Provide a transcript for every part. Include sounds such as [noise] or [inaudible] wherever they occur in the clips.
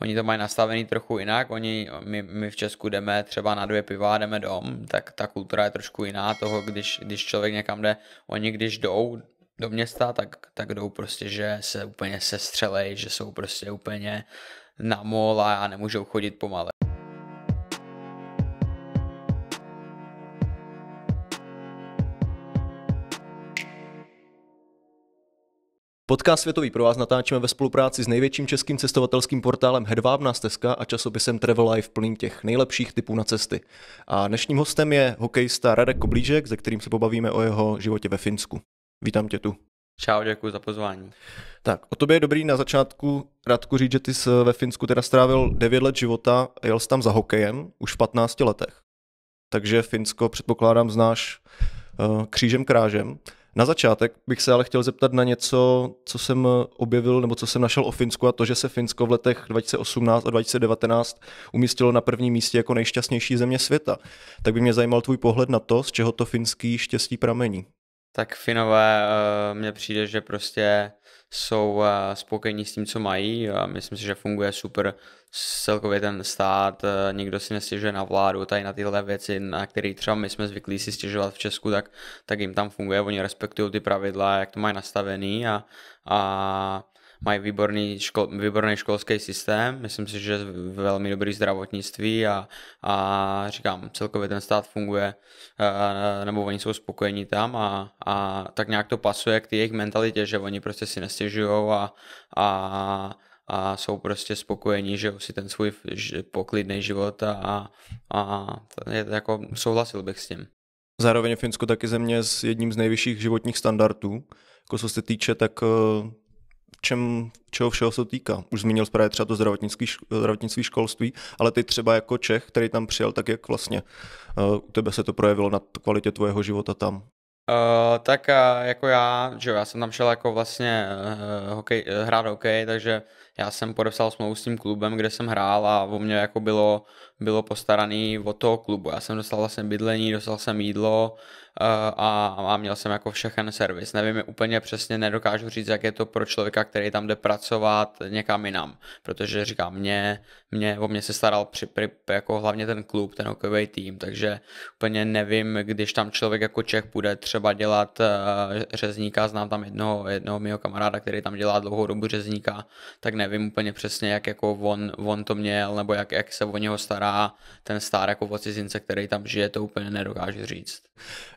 Oni to mají nastavený trochu jinak, oni, my, my v Česku jdeme třeba na dvě piva, jdeme dom, tak ta kultura je trošku jiná toho, když, když člověk někam jde, oni když jdou do města, tak, tak jdou prostě, že se úplně sestřelej, že jsou prostě úplně na mol a nemůžou chodit pomale. Podcast Světový pro vás natáčíme ve spolupráci s největším českým cestovatelským portálem Hedvábná stezka a časopisem Travel Life plným těch nejlepších typů na cesty. A dnešním hostem je hokejista Radek Koblížek, se kterým se pobavíme o jeho životě ve Finsku. Vítám tě tu. Čau, děkuji za pozvání. Tak, o tobě je dobrý na začátku, Radku, říct, že ty jsi eh, ve Finsku teda strávil 9 let života, jel jsi tam za hokejem už v 15 letech. Takže Finsko, předpokládám, znáš eh, křížem krážem. Na začátek bych se ale chtěl zeptat na něco, co jsem objevil nebo co jsem našel o Finsku a to, že se Finsko v letech 2018 a 2019 umístilo na prvním místě jako nejšťastnější země světa. Tak by mě zajímal tvůj pohled na to, z čeho to finský štěstí pramení. Tak Finové eh, mně přijde, že prostě jsou eh, spokojení s tím, co mají. Myslím si, že funguje super celkově ten stát, eh, nikdo si nestěžuje na vládu, tady na tyhle věci, na které třeba my jsme zvyklí si stěžovat v Česku, tak, tak jim tam funguje, oni respektují ty pravidla, jak to mají nastavený a, a mají výborný ško, výborný školský systém, myslím si, že velmi dobrý zdravotnictví a, a říkám, celkově ten stát funguje, nebo oni jsou spokojení tam a, a tak nějak to pasuje k té jejich mentalitě, že oni prostě si nestěžují a, a a jsou prostě spokojení, že si ten svůj poklidný život a, a je, to jako souhlasil bych s tím. Zároveň Finsko taky země s jedním z nejvyšších životních standardů. Jako co se týče, tak eh, čem, čeho všeho se týká. Už zmínil zprávě třeba to zdravotnický, školství, ale ty třeba jako Čech, který tam přijel, tak jak vlastně eh, u tebe se to projevilo na kvalitě tvého života tam? Uh, tak uh, jako já, že já jsem tam šel jako vlastně uh, hokej, uh, hrát hokej, takže uh, já jsem podepsal smlouvu s tím klubem, kde jsem hrál a o mě jako bylo, bylo postaraný od toho klubu. Já jsem dostal vlastně bydlení, dostal jsem jídlo eh, a, a měl jsem jako všechen servis. Nevím, úplně přesně nedokážu říct, jak je to pro člověka, který tam jde pracovat někam jinam, protože říkám, mě, mě, o mě se staral při, při, jako hlavně ten klub, ten hokejový tým, takže úplně nevím, když tam člověk jako Čech bude třeba dělat uh, řezníka, znám tam jednoho, jednoho mého kamaráda, který tam dělá dlouhou dobu řezníka, tak ne nevím úplně přesně, jak jako on, on to měl, nebo jak, jak se o něho stará ten star jako o cizince, který tam žije, to úplně nedokáže říct.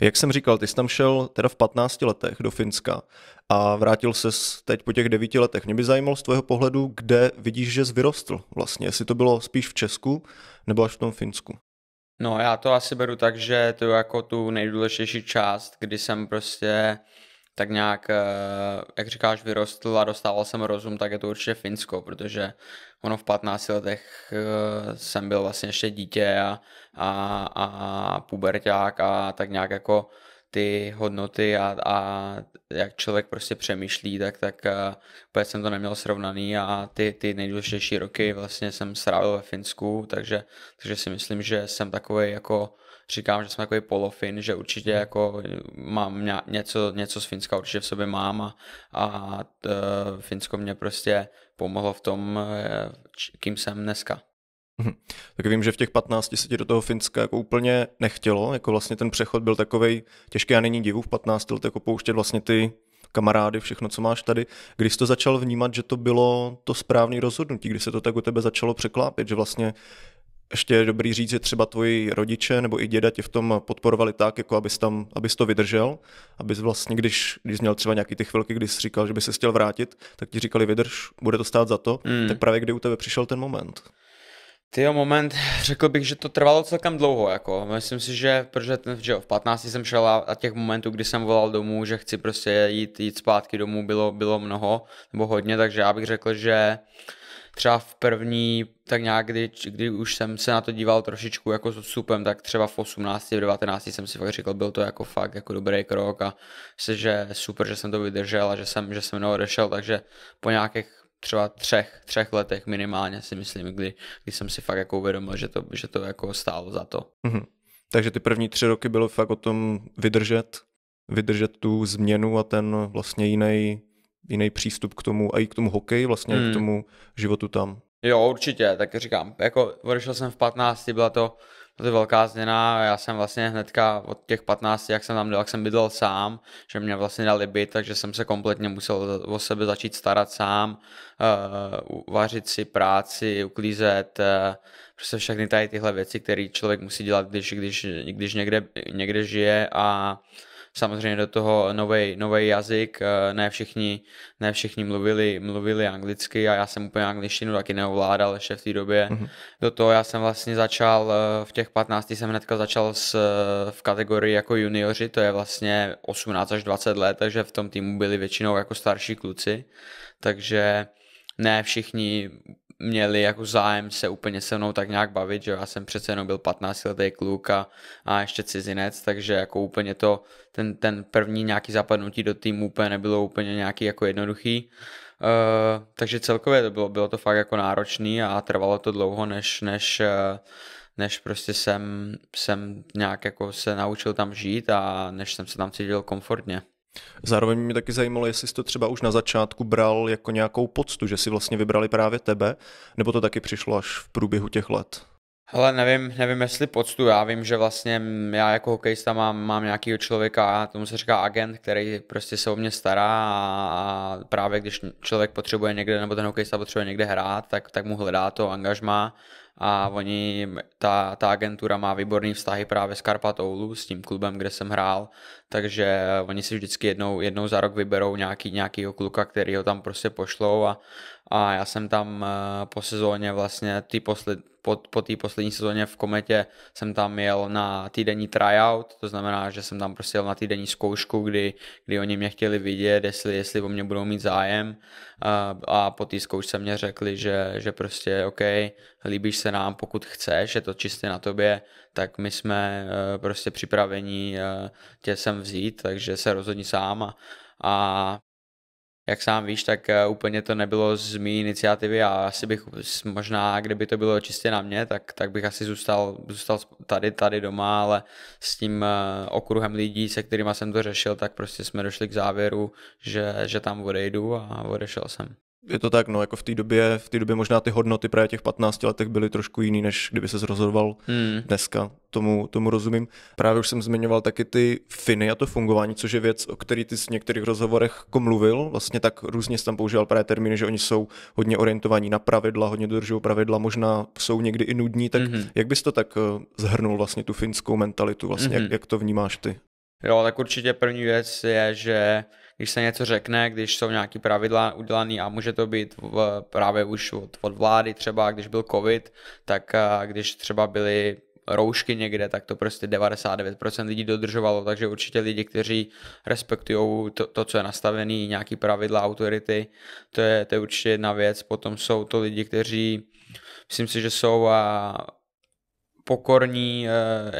Jak jsem říkal, ty jsi tam šel teda v 15 letech do Finska a vrátil se teď po těch devíti letech. Mě by zajímalo z tvého pohledu, kde vidíš, že jsi vyrostl vlastně, jestli to bylo spíš v Česku nebo až v tom Finsku. No já to asi beru tak, že to jako tu nejdůležitější část, kdy jsem prostě tak nějak, eh, jak říkáš, vyrostl a dostával jsem rozum, tak je to určitě Finsko, protože ono v 15 letech eh, jsem byl vlastně ještě dítě a, a, a puberták a tak nějak jako ty hodnoty a, a jak člověk prostě přemýšlí, tak, tak eh, úplně jsem to neměl srovnaný a ty, ty nejdůležitější roky vlastně jsem strávil ve Finsku, takže, takže si myslím, že jsem takový jako říkám, že jsem takový polofin, že určitě mhm. jako mám něco, něco z Finska určitě v sobě mám a, a t, Finsko mě prostě pomohlo v tom, eh, kým jsem dneska. Mhm. Tak vím, že v těch 15 se ti do toho Finska jako úplně nechtělo, jako vlastně ten přechod byl takovej těžký a není divu v 15 jako pouštět vlastně ty kamarády, všechno, co máš tady. Když jsi to začal vnímat, že to bylo to správné rozhodnutí, když se to tak u tebe začalo překlápit, že vlastně ještě je dobrý říct, že třeba tvoji rodiče nebo i děda tě v tom podporovali tak, jako abys, tam, abys to vydržel, abys vlastně, když, když měl třeba nějaký ty chvilky, kdy jsi říkal, že by se chtěl vrátit, tak ti říkali vydrž, bude to stát za to, mm. tak právě kdy u tebe přišel ten moment? Ty jo, moment, řekl bych, že to trvalo celkem dlouho, jako, myslím si, že, protože ten, že v 15 jsem šel a, a těch momentů, kdy jsem volal domů, že chci prostě jít, jít zpátky domů, bylo, bylo mnoho, nebo hodně, takže já bych řekl, že uh, třeba v první, tak nějak, kdy, kdy už jsem se na to díval trošičku jako s odstupem, tak třeba v 18, v 19 jsem si fakt říkal, byl to jako fakt jako dobrý krok a se, že super, že jsem to vydržel a že jsem, že jsem neodešel, takže po nějakých třeba třech, třech letech minimálně si myslím, kdy, kdy jsem si fakt jako uvědomil, že to, že to jako stálo za to. Mm-hmm. Takže ty první tři roky bylo fakt o tom vydržet, vydržet tu změnu a ten vlastně jiný jiný přístup k tomu a i k tomu hokeji, vlastně hmm. k tomu životu tam. Jo, určitě, tak říkám, jako odešel jsem v 15, byla to, byla to velká změna, já jsem vlastně hnedka od těch 15, jak jsem tam byl, jak jsem bydlel sám, že mě vlastně dali byt, takže jsem se kompletně musel o sebe začít starat sám, uh, vařit si práci, uklízet, uh, prostě všechny tady tyhle věci, které člověk musí dělat, když, když, když někde, někde žije a uh, Samozřejmě do toho nový jazyk, eh, ne všichni, ne všichni mluvili, mluvili anglicky a já jsem úplně angličtinu taky neovládal ještě v té době. Mm-hmm. Do toho já jsem vlastně začal, eh, v těch 15 jsem hnedka začal s, eh, v kategorii jako junioři, to je vlastně 18 až 20 let, takže v tom týmu byli většinou jako starší kluci, takže ne všichni měli jako zájem se úplně se mnou tak nějak bavit, že já jsem přece jenom byl 15 letý kluk a, a ještě cizinec, takže jako úplně to, ten, ten první nějaký zapadnutí do týmu úplně nebylo úplně nějaký jako jednoduchý. Uh, takže celkově to bylo, bylo to fakt jako náročný a trvalo to dlouho, než, než, eh, než prostě jsem, jsem nějak jako se naučil tam žít a než jsem se tam cítil komfortně. Zároveň mě taky zajímalo, jestli jsi to třeba už na začátku bral jako nějakou poctu, že si vlastně vybrali právě tebe, nebo to taky přišlo až v průběhu těch let? Ale nevím, nevím, jestli poctu. Já vím, že vlastně já jako hokejista mám, mám nějakého člověka, tomu se říká agent, který prostě se o mě stará a právě když člověk potřebuje někde, nebo ten hokejista potřebuje někde hrát, tak, tak mu hledá to angažma a oni, ta, ta agentura má výborný vztahy právě s Karpatoulu, s tím klubem, kde jsem hrál, takže eh, oni si vždycky jednou, jednou za rok vyberou nějaký, nějakýho kluka, který ho tam prostě pošlou a, a já jsem tam eh, po sezóně vlastně ty posled, po, po té poslední sezóně v Kometě jsem tam jel na týdenní tryout, to znamená, že jsem tam prostě jel na týdenní zkoušku, kdy, kdy oni mě chtěli vidět, jestli, jestli o mě budou mít zájem a, a po té zkoušce mě řekli, že, že prostě OK, líbíš se nám, pokud chceš, je to čistě na tobě, tak my jsme eh, prostě připraveni eh, tě sem vzít, takže se rozhodni sám a, a jak sám víš, tak eh, úplně to nebylo z mý iniciativy a asi bych možná, kdyby to bylo čistě na mě, tak, tak bych asi zůstal, zůstal tady, tady doma, ale s tím eh, okruhem lidí, se kterými jsem to řešil, tak prostě jsme došli k závěru, že, že tam odejdu a odešel jsem. Je to tak, no jako v té době, v té době možná ty hodnoty právě těch 15 letech byly trošku jiný, než kdyby se rozhodoval hmm. dneska, tomu, tomu rozumím. Právě už jsem zmiňoval taky ty finy a to fungování, což je věc, o který ty v některých rozhovorech komluvil. Jako vlastně tak různě jsem tam používal právě termíny, že oni jsou hodně orientovaní na pravidla, hodně dodržují pravidla, možná jsou někdy i nudní, tak hmm. jak bys to tak eh, zhrnul vlastně tu finskou mentalitu, vlastně hmm. jak, mhm. jak to vnímáš ty? Jo, tak určitě první věc je, že když se něco řekne, když jsou nějaké pravidla udělané a může to být v, právě už od, od vlády třeba, když byl covid, tak eh, když třeba byly roušky někde, tak to prostě 99% lidí dodržovalo, takže určitě lidi, kteří respektují to, to co je nastavené, nějaký pravidla, autority, to je, to je určitě jedna věc. Potom jsou to lidi, kteří, myslím si, že jsou a, eh, pokorní, eh,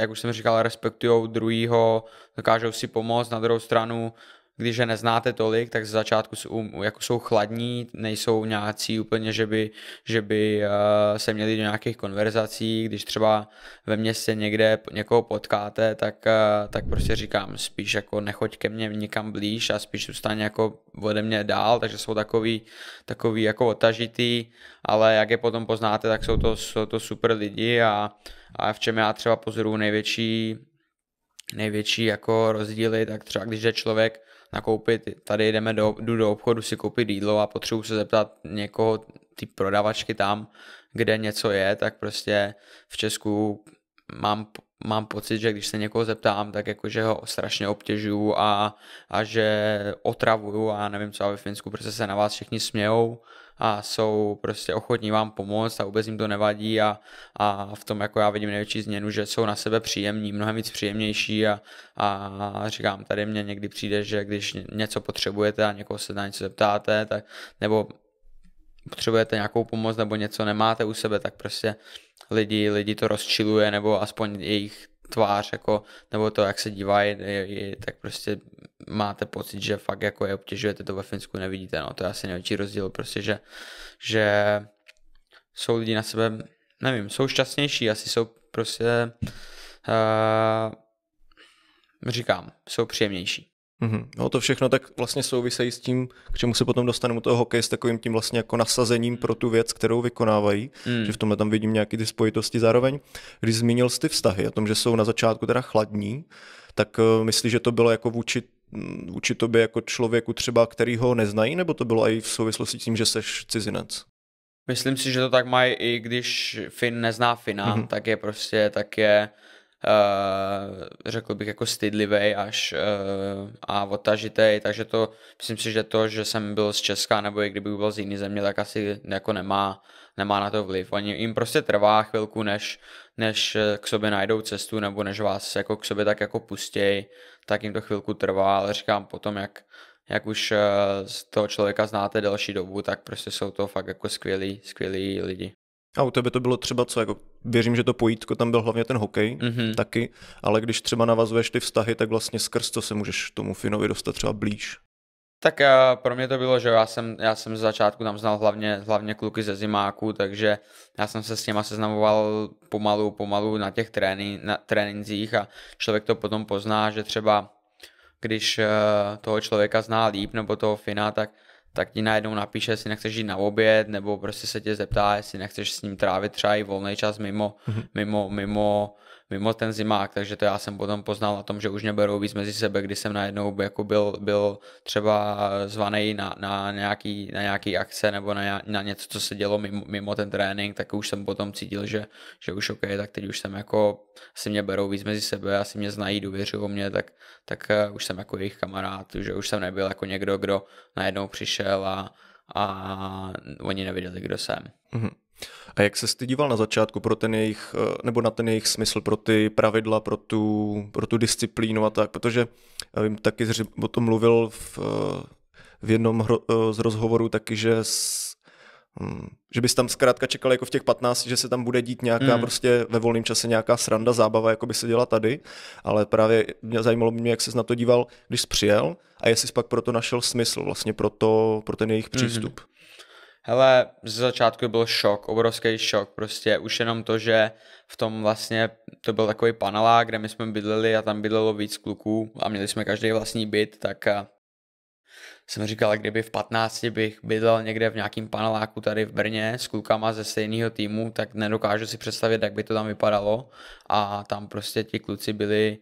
jak už jsem říkal, respektují druhýho, dokážou si pomoct, na druhou stranu když je neznáte tolik, tak z začátku jsou, jako jsou chladní, nejsou nějací úplně, že by, že by eh, se měli do nějakých konverzací, když třeba ve městě někde někoho potkáte, tak, eh, tak prostě říkám spíš jako nechoď ke mně nikam blíž a spíš zůstaň jako ode mě dál, takže jsou takový, takový jako otažitý, ale jak je potom poznáte, tak jsou to, jsou to super lidi a, a v čem já třeba pozoruju největší, největší jako rozdíly, tak třeba když je člověk nakoupit, tady jdeme do, jdu do obchodu si koupit jídlo a potřebuji se zeptat někoho, ty prodavačky tam, kde něco je, tak prostě v Česku mám, mám pocit, že když se někoho zeptám, tak jakože ho strašně obtěžuju a, a že otravuju a nevím co, a ve Finsku prostě se na vás všichni smějou a jsou prostě ochotní vám pomoct a vůbec jim to nevadí a, a v tom jako já vidím největší změnu, že jsou na sebe příjemní, mnohem víc příjemnější a, a říkám, tady mě někdy přijde, že když něco potřebujete a někoho se na něco zeptáte, tak, nebo potřebujete nějakou pomoc nebo něco nemáte u sebe, tak prostě lidi, lidi to rozčiluje nebo aspoň jejich tvář, jako, nebo to, jak se dívají, tak prostě máte pocit, že fakt jako je obtěžujete, to ve Finsku nevidíte, no, to je asi největší rozdíl, prostě, že, že jsou lidi na sebe, nevím, jsou šťastnější, asi jsou prostě, uh, říkám, jsou příjemnější. Mm-hmm. No to všechno tak vlastně souvisejí s tím, k čemu se potom dostaneme toho hokeje s takovým tím vlastně jako nasazením pro tu věc, kterou vykonávají, mm. že v tomhle tam vidím nějaké ty spojitosti zároveň. Když zmínil jsi ty vztahy o tom, že jsou na začátku teda chladní, tak uh, myslíš, že to bylo jako vůči mm, vůči tobě jako člověku třeba, který ho neznají, nebo to bylo i v souvislosti s tím, že seš cizinec? Myslím si, že to tak mají i když Fin nezná Fina, mm-hmm. tak je prostě, tak je Uh, řekl bych jako stydlivý až uh, a otažitý, takže to myslím si, že to, že jsem byl z Česka nebo i kdybych byl z jiné země, tak asi jako nemá, nemá na to vliv. Oni jim prostě trvá chvilku, než, než eh, k sobě najdou cestu nebo než vás jako k sobě tak jako pustěj, tak jim to chvilku trvá, ale říkám potom, jak, jak už z toho člověka znáte delší dobu, tak prostě jsou to fakt jako skvělí, skvělí lidi. A u tebe to bylo třeba co, jako věřím, že to pojítko tam byl hlavně ten hokej mm-hmm. taky, ale když třeba navazuješ ty vztahy, tak vlastně skrz to se můžeš tomu Finovi dostat třeba blíž. Tak uh, pro mě to bylo, že já jsem, já jsem z začátku tam znal hlavně, hlavně kluky ze zimáku, takže já jsem se s těma seznamoval pomalu, pomalu na těch trénin, na tréninzích a člověk to potom pozná, že třeba když uh, toho člověka zná líp nebo toho Fina, tak tak ti najednou napíše, jestli nechceš jít na oběd, nebo prostě se tě zeptá, jestli nechceš s ním trávit třeba i volný čas mimo, mm-hmm. mimo, mimo mimo ten zimák, takže to já jsem potom poznal na tom, že už neberou víc mezi sebe, kdy jsem najednou jako byl, byl třeba zvaný na, na, nějaký, na nějaký akce nebo na, na něco, co se dělo mimo, mimo ten trénink, tak už jsem potom cítil, že, že už OK, tak teď už jsem jako, asi mě berou víc mezi sebe, asi mě znají, důvěřují mě, tak, tak eh, už jsem jako jejich kamarád, že už jsem nebyl jako někdo, kdo najednou přišel a, a oni nevěděli, kdo jsem. Mm-hmm. A jak se ty díval na začátku pro ten jejich, eh, nebo na ten jejich smysl, pro ty pravidla, pro tu, pro tu disciplínu a tak, protože já vím, taky o tom mluvil v, eh, v jednom hro, eh, z rozhovorů taky, že s, hm, že bys tam zkrátka čekal jako v těch 15, že se tam bude dít nějaká mm. prostě ve volném čase nějaká sranda, zábava, jako by se děla tady, ale právě mě zajímalo mě, jak se na to díval, když jsi přijel a jestli jsi pak proto našel smysl vlastně pro, to, pro ten jejich hmm. přístup. Mm. Hele, ze začátku byl šok, obrovský šok, prostě už jenom to, že v tom vlastně to byl takový panelák, kde my jsme bydleli a tam bydlelo víc kluků a měli jsme každý vlastní byt, tak eh, jsem říkal, kdyby v 15 bych bydlel někde v nějakém paneláku tady v Brně s klukama ze stejného týmu, tak nedokážu si představit, jak by to tam vypadalo. A tam prostě ti kluci byli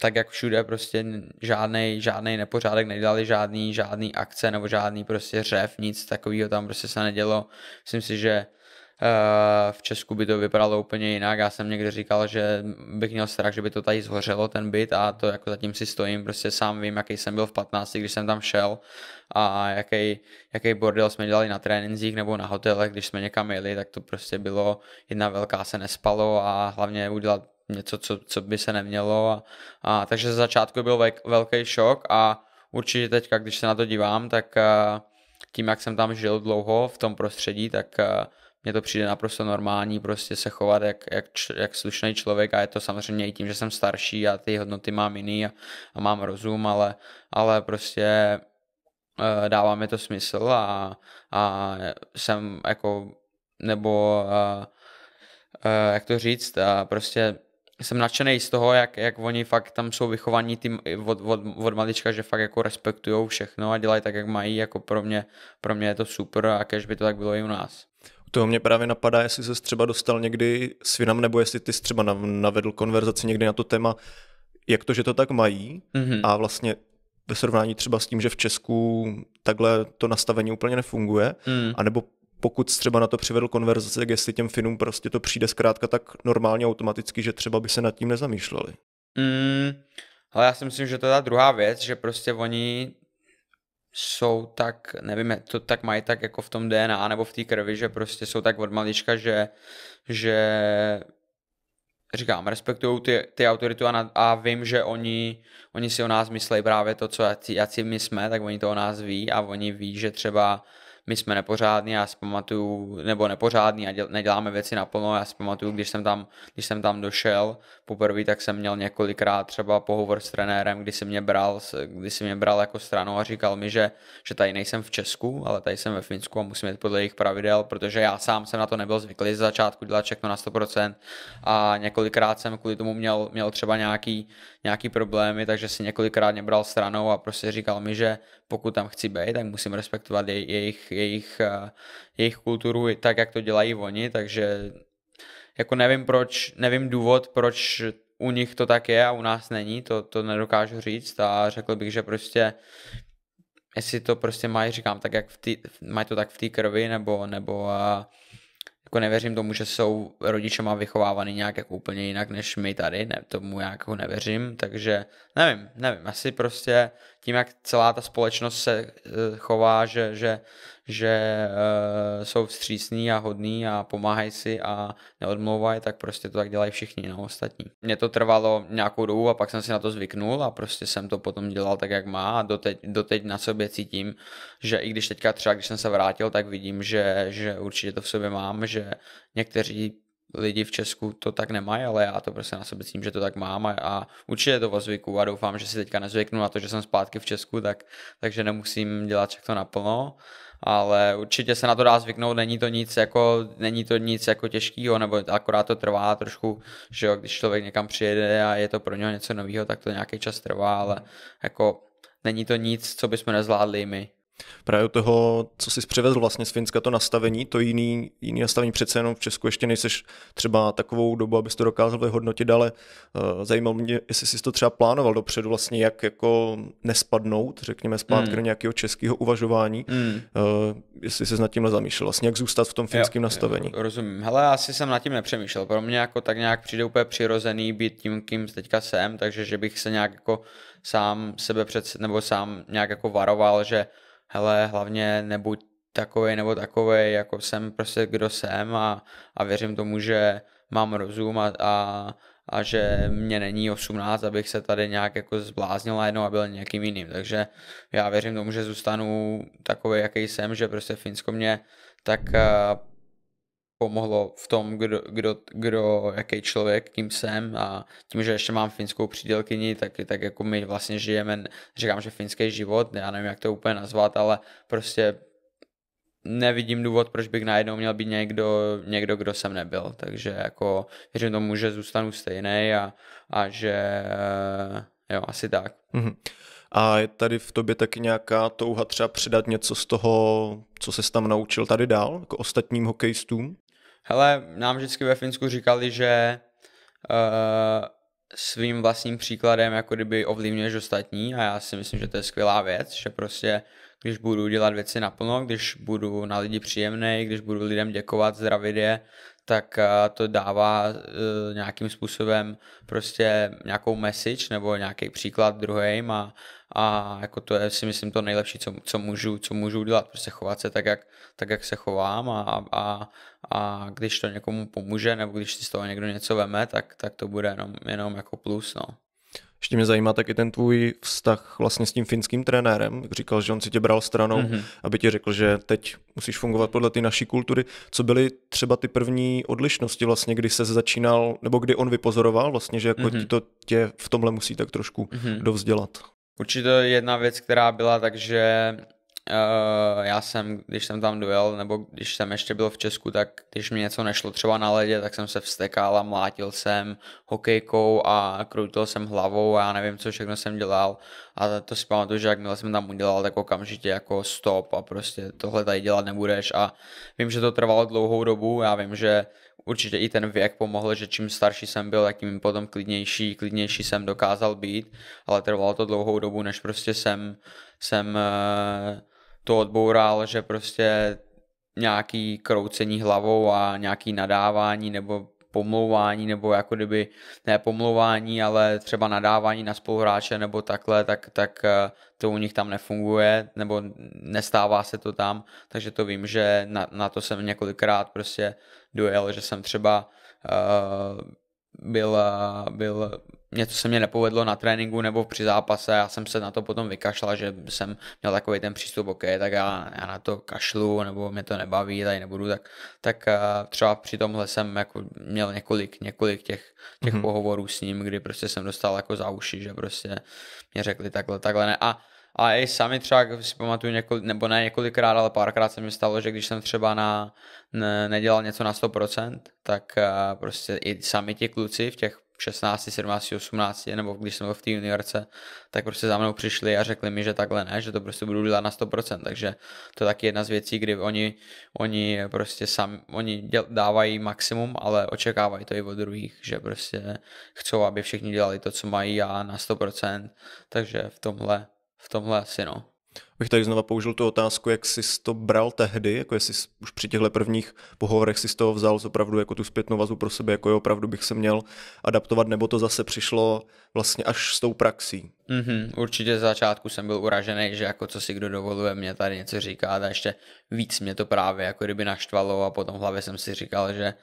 tak jak všude prostě žádný žádnej nepořádek nedělali, žádný, žádný akce nebo žádný prostě řev, nic takového tam prostě se nedělo. Myslím si, že uh, v Česku by to vypadalo úplně jinak. Já jsem někde říkal, že bych měl strach, že by to tady zhořelo ten byt a to jako zatím si stojím. Prostě sám vím, jaký jsem byl v 15, když jsem tam šel a jaký, jaký bordel jsme dělali na tréninzích nebo na hotelech, když jsme někam jeli, tak to prostě bylo jedna velká se nespalo a hlavně udělat něco, co, co by se nemělo. A, a takže ze začátku byl vek, velký šok a určitě teďka, když se na to dívám, tak a, eh, tím, jak jsem tam žil dlouho v tom prostředí, tak a, eh, mně to přijde naprosto normální prostě se chovat jak, jak, jak slušný člověk a je to samozřejmě i tím, že jsem starší a ty hodnoty mám jiný a, a mám rozum, ale, ale prostě uh, dává mi to smysl a, a jsem jako nebo a, a, jak to říct, a prostě jsem nadšený z toho, jak, jak oni fakt tam jsou vychovaní tým od, od, od malička, že fakt jako respektují všechno a dělají tak, jak mají, jako pro mě, pro mě je to super a kež by to tak bylo i u nás. To mě právě napadá, jestli se třeba dostal někdy s Vinam, nebo jestli ty jsi třeba navedl konverzaci někdy na to téma, jak to, že to tak mají mm-hmm. a vlastně ve srovnání třeba s tím, že v Česku takhle to nastavení úplně nefunguje, mm. anebo pokud třeba na to přivedl konverzace, tak jestli těm Finům prostě to přijde zkrátka tak normálně automaticky, že třeba by se nad tím nezamýšleli. Mm, ale já si myslím, že to je ta druhá věc, že prostě oni jsou tak, nevím, to tak mají tak jako v tom DNA nebo v té krvi, že prostě jsou tak od malička, že, že říkám, respektují ty, ty autoritu a, na, a vím, že oni, oni si o nás myslí právě to, co jací, jací my jsme, tak oni to o nás ví a oni ví, že třeba my jsme nepořádní, já si pamatuju, nebo nepořádní a děl, neděláme věci naplno, já si pamatuju, když jsem tam, když jsem tam došel poprvé, tak jsem měl několikrát třeba pohovor s trenérem, kdy si mě bral, kdy si mě bral jako stranu a říkal mi, že, že tady nejsem v Česku, ale tady jsem ve Finsku a musím jít podle jejich pravidel, protože já sám jsem na to nebyl zvyklý z začátku dělat všechno na 100% a několikrát jsem kvůli tomu měl, měl třeba nějaký, nějaký problémy, takže si několikrát mě bral stranou a prostě říkal mi, že pokud tam chci být, tak musím respektovat jejich, jejich, eh, jejich kulturu tak, jak to dělají oni, takže jako nevím proč, nevím důvod, proč u nich to tak je a u nás není, to, to nedokážu říct a řekl bych, že prostě jestli to prostě mají, říkám, tak jak v tý, mají to tak v té krvi, nebo, nebo a, jako nevěřím tomu, že jsou rodičema vychovávaný nějak jako úplně jinak než my tady, ne, tomu já jako nevěřím, takže nevím, nevím, asi prostě tím, jak celá ta společnost se eh, chová, že, že, že uh, jsou vstřícní a hodní a pomáhají si a neodmlouvají, tak prostě to tak dělají všichni no, ostatní. Mně to trvalo nějakou dobu a pak jsem si na to zvyknul a prostě jsem to potom dělal tak, jak má a doteď, doteď na sobě cítím, že i když teďka třeba, když jsem se vrátil, tak vidím, že, že určitě to v sobě mám, že někteří lidi v Česku to tak nemají, ale já to prostě na sebe cítím, že to tak mám a, a určitě je to o zvyku a doufám, že si teďka nezvyknu na to, že jsem zpátky v Česku, tak, takže nemusím dělat všechno naplno, ale určitě se na to dá zvyknout, není to nic jako, není to nic jako těžkého, nebo akorát to trvá trošku, že jo, když člověk někam přijede a je to pro něho něco nového, tak to nějaký čas trvá, ale jako není to nic, co bychom nezvládli my. Právě toho, co jsi přivezl vlastně z Finska, to nastavení, to jiný, jiný nastavení přece jenom v Česku ještě nejseš třeba takovou dobu, abys to dokázal vyhodnotit, ale uh, zajímalo mě, jestli jsi to třeba plánoval dopředu vlastně, jak jako nespadnout, řekněme, zpátky mm. do nějakého českého uvažování, mm. uh, jestli jsi nad tímhle zamýšlel, vlastně jak zůstat v tom finském nastavení. Jo, rozumím. Hele, asi jsem nad tím nepřemýšlel. Pro mě jako tak nějak přijde úplně přirozený být tím, kým teďka jsem, takže že bych se nějak jako sám sebe před, nebo sám nějak jako varoval, že hele, hlavně nebuď takovej nebo takovej, jako jsem prostě kdo jsem a, a věřím tomu, že mám rozum a, a, a že mě není 18, abych se tady nějak jako zbláznil najednou a byl nějakým jiným. Takže já věřím tomu, že zůstanu takový, jaký jsem, že prostě Finsko mě tak eh, pomohlo v tom, kdo, kdo, kdo, jaký člověk, kým jsem a tím, že ještě mám finskou přídělkyni, tak, tak jako my vlastně žijeme, říkám, že finský život, já nevím, jak to úplně nazvat, ale prostě nevidím důvod, proč bych najednou měl být někdo, někdo kdo jsem nebyl, takže jako věřím tomu, že zůstanu stejný a, a že eh, jo, asi tak. Mm-hmm. A je tady v tobě taky nějaká touha třeba předat něco z toho, co se tam naučil tady dál, jako ostatním hokejistům? Hele, nám vždycky ve Finsku říkali, že uh, svým vlastním příkladem jako kdyby ovlivňuješ ostatní a já si myslím, že to je skvělá věc, že prostě když budu dělat věci naplno, když budu na lidi příjemný, když budu lidem děkovat zdravidě, tak eh, to dává eh, nějakým způsobem prostě nějakou message nebo nějaký příklad druhým a, a jako to je si myslím to nejlepší, co, co, můžu, co můžu dělat, prostě chovat se tak, jak, tak, jak se chovám a, a, a když to někomu pomůže nebo když si z toho někdo něco veme, tak, tak to bude jenom, jenom jako plus, no. Ještě mě zajímá taky ten tvůj vztah vlastně s tím finským trenérem. říkal, že on si tě bral stranou, mm-hmm. aby ti řekl, že teď musíš fungovat podle ty naší kultury. Co byly třeba ty první odlišnosti vlastně, kdy se začínal, nebo kdy on vypozoroval vlastně, že jako mm-hmm. ti to tě v tomhle musí tak trošku mm-hmm. dovzdělat? Určitě jedna věc, která byla, takže Eh, já jsem, když jsem tam dojel, nebo když jsem ještě byl v Česku, tak když mi něco nešlo třeba na ledě, tak jsem se vstekal a mlátil jsem hokejkou a krutil jsem hlavou a já nevím, co všechno jsem dělal. A to si pamatuju, že jakmile jsem tam udělal, tak okamžitě jako stop a prostě tohle tady dělat nebudeš. A vím, že to trvalo dlouhou dobu, já vím, že určitě i ten věk pomohl, že čím starší jsem byl, tak tím potom klidnější, klidnější jsem dokázal být, ale trvalo to dlouhou dobu, než prostě jsem, jsem uh, to odboural, že prostě nějaký kroucení hlavou a nějaký nadávání nebo pomlouvání, nebo jako kdyby, ne pomlouvání, ale třeba nadávání na spoluhráče nebo takhle, tak, tak eh, to u nich tam nefunguje, nebo nestává se to tam, takže to vím, že na, na to jsem několikrát prostě dojel, že jsem třeba uh, byl, eh, byl něco se mě nepovedlo na tréninku nebo při zápase, já jsem se na to potom vykašla, že jsem měl takový ten přístup, OK, tak já, já na to kašlu, nebo mě to nebaví, tady nebudu, tak, tak eh, třeba při tomhle jsem jako měl několik, několik těch, těch mm-hmm. pohovorů s ním, kdy prostě jsem dostal jako za uši, že prostě mě řekli takhle, takhle ne. A a i sami třeba si pamatuju, několik, nebo ne několikrát, ale párkrát se mi stalo, že když jsem třeba na, ne, nedělal něco na 100%, tak eh, prostě i sami ti kluci v těch 16, 17, 18, nebo když jsem byl v té univerce, tak prostě za mnou přišli a řekli mi, že takhle ne, že to prostě budu dělat na 100%, takže to je taky jedna z věcí, kdy oni, oni prostě sami, oni děl, dávají maximum, ale očekávají to i od druhých, že prostě chcou, aby všichni dělali to, co mají a na 100%, takže v tomhle, v tomhle asi no. Bych tady znova použil tu otázku, jak jsi to bral tehdy, jako jestli jsi už při těchto prvních pohovorech si z toho vzal opravdu jako tu zpětnou vazbu pro sebe, jako je opravdu bych se měl adaptovat, nebo to zase přišlo vlastně až s tou praxí. Mm-hmm, určitě z začátku jsem byl uražený, že jako co si kdo dovoluje mě tady něco říkat a ještě víc mě to právě jako kdyby naštvalo a potom v hlavě jsem si říkal, že,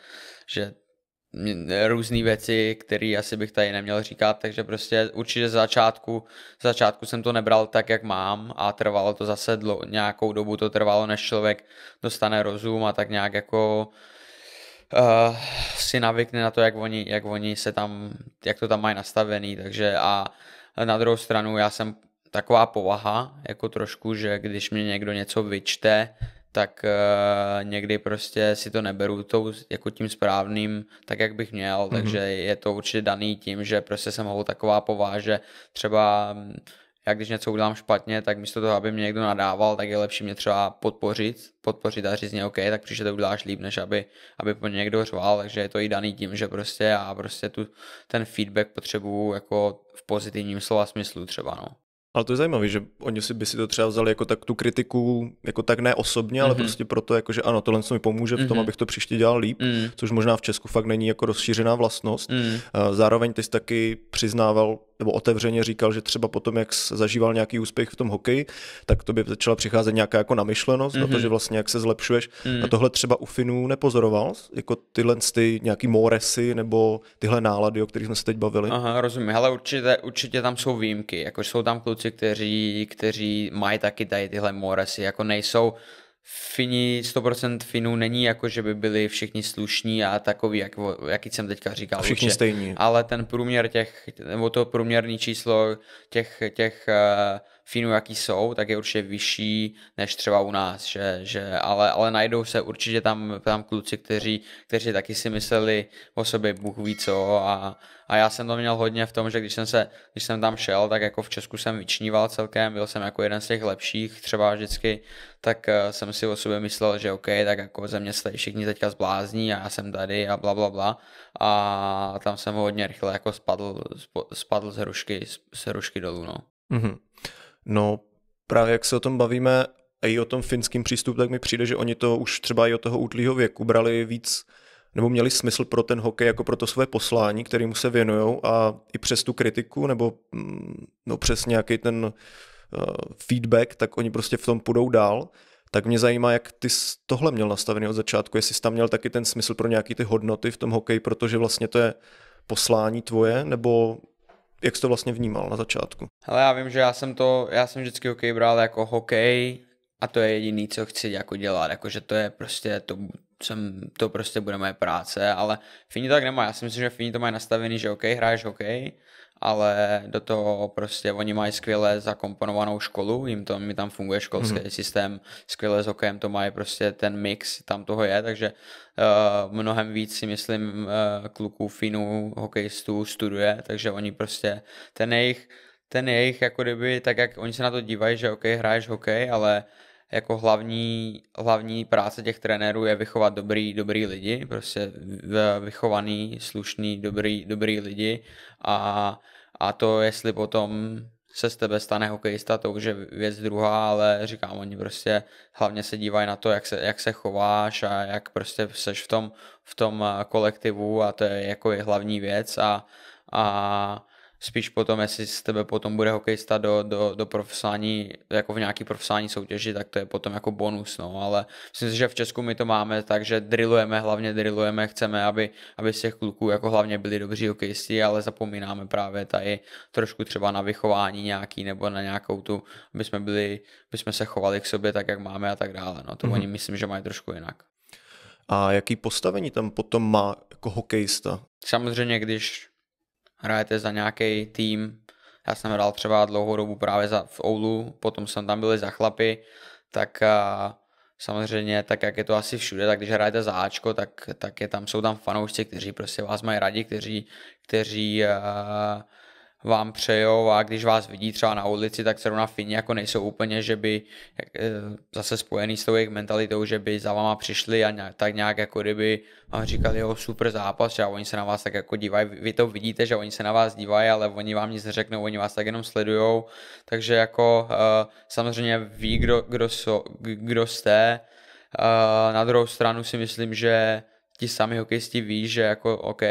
že různé věci, které asi bych tady neměl říkat, takže prostě určitě z začátku, z začátku jsem to nebral tak, jak mám a trvalo to zase dlo, nějakou dobu, to trvalo, než člověk dostane rozum a tak nějak jako uh, si navykne na to, jak oni, jak oni se tam, jak to tam mají nastavený, takže a na druhou stranu já jsem taková povaha, jako trošku, že když mě někdo něco vyčte, tak eh, někdy prostě si to neberu tou, jako tím správným, tak jak bych měl, mm-hmm. takže je to určitě daný tím, že prostě jsem ho taková pováže, třeba mm, já když něco udělám špatně, tak místo toho, aby mě někdo nadával, tak je lepší mě třeba podpořit, podpořit a říct mě, OK, tak příště to uděláš líp, než aby, aby po někdo řval, takže je to i daný tím, že prostě já prostě tu, ten feedback potřebuju jako v pozitivním slova smyslu třeba, no. Ale to je zajímavé, že oni si by si to třeba vzali jako tak tu kritiku, jako tak ne osobně, mm-hmm. ale mhm. prostě proto, jako že ano, tohle mi pomůže v tom, mm-hmm. abych to příště dělal líp, mm-hmm. což možná v Česku fakt není jako rozšířená vlastnost. Mm-hmm. Zároveň ty jsi taky přiznával nebo otevřeně říkal, že třeba potom, jak zažíval nějaký úspěch v tom hokeji, tak to by začala přicházet nějaká jako namyšlenost mm-hmm. na to, mhm. že vlastně jak se zlepšuješ. Mm-hmm. A tohle třeba u Finů nepozoroval, jako tyhle ty nějaký moresy nebo tyhle nálady, o kterých jsme se teď bavili. Aha, rozumím, ale určitě, určitě tam jsou výjimky, jako jsou tam kluci, kteří, kteří mají taky tady tyhle moresy, jako nejsou Fini, 100% Finů není jako, že by byli všichni slušní a takový, jak, jaký jsem teďka říkal. A všichni určitě. stejní. Ale ten průměr těch, nebo to průměrný číslo těch, těch uh, Finů, jaký jsou, tak je určitě vyšší než třeba u nás, že, že ale, ale najdou se určitě tam, tam kluci, kteří, kteří taky si mysleli o sobě Bůh ví co a, a já jsem to měl hodně v tom, že když jsem, se, když jsem tam šel, tak jako v Česku jsem vyčníval celkem, byl jsem jako jeden z těch lepších třeba vždycky, tak eh, jsem si o sobě myslel, že OK, tak jako ze mě se všichni teďka zblázní a já jsem tady a bla, bla, bla. A tam jsem hodně rychle jako spadl, spadl z hrušky, z hrušky dolů, no. Mm-hmm. No právě jak se o tom bavíme a i o tom finským přístupu, tak mi přijde, že oni to už třeba i od toho útlýho věku brali víc nebo měli smysl pro ten hokej jako pro to své poslání, kterému se věnují a i přes tu kritiku nebo mm, no přes nějaký ten uh, feedback, tak oni prostě v tom půjdou dál. Tak mě zajímá, jak ty tohle měl nastavený od začátku, jestli jsi tam měl taky ten smysl pro nějaký ty hodnoty v tom hokeji, protože vlastně to je poslání tvoje, nebo jak jsi to vlastně vnímal na začátku? Ale já vím, že já jsem to, já jsem vždycky hokej bral jako hokej a to je jediný, co chci jako dělat, jakože to je prostě, to, jsem, to prostě bude moje práce, ale Fini tak nemá, já si myslím, že Fini to mají nastavený, že hokej, hraješ hokej, ale do toho prostě oni mají skvěle zakomponovanou školu, jim to, mi tam funguje školský mm-hmm. systém, skvěle s hokejem to mají prostě ten mix, tam toho je, takže uh, mnohem víc si myslím uh, kluků, finů, hokejistů studuje, takže oni prostě ten jejich ten jejich, jako kdyby, tak jak oni se na to dívají, že OK, hraješ hokej, ale jako hlavní, hlavní práce těch trenérů je vychovat dobrý, dobrý lidi, prostě vychovaný, slušný, dobrý, dobrý lidi a, a to, jestli potom se z tebe stane hokejista, to už je věc druhá, ale říkám, oni prostě hlavně se dívají na to, jak se, jak se chováš a jak prostě seš v tom, v tom eh, kolektivu a to je jako je hlavní věc a, a spíš potom, jestli z tebe potom bude hokejista do, do, do profesionální, jako v nějaký profesionální soutěži, tak to je potom jako bonus, no, ale myslím si, že v Česku my to máme, takže drillujeme, hlavně drillujeme, chceme, aby, aby z těch kluků jako hlavně byli dobří hokejisti, ale zapomínáme právě tady trošku třeba na vychování nějaký nebo na nějakou tu, aby jsme byli, aby jsme se chovali k sobě tak, jak máme a tak dále, no, to mm-hmm. oni myslím, že mají trošku jinak. A jaký postavení tam potom má jako hokejista? Samozřejmě, když hrajete za nějaký tým, já jsem hrál třeba dlouhou dobu právě za, v Oulu, potom jsem tam byl za chlapy, tak a, samozřejmě, tak jak je to asi všude, tak když hrajete za Ačko, tak, tak je tam, jsou tam fanoušci, kteří prostě vás mají rádi, kteří, kteří a, vám přejou a když vás vidí třeba na ulici, tak zrovna Fini jako nejsou úplně, že by eh, zase spojený s tou jejich mentalitou, že by za váma přišli a nějak, tak nějak jako kdyby vám říkali, jo, super zápas, že oni se na vás tak jako dívají, vy to vidíte, že oni se na vás dívají, ale oni vám nic neřeknou, oni vás tak jenom sledujou, takže jako uh, samozřejmě ví, kdo, kdo, so, kdo jste, uh, na druhou stranu si myslím, že ti sami hokejisti ví, že jako OK,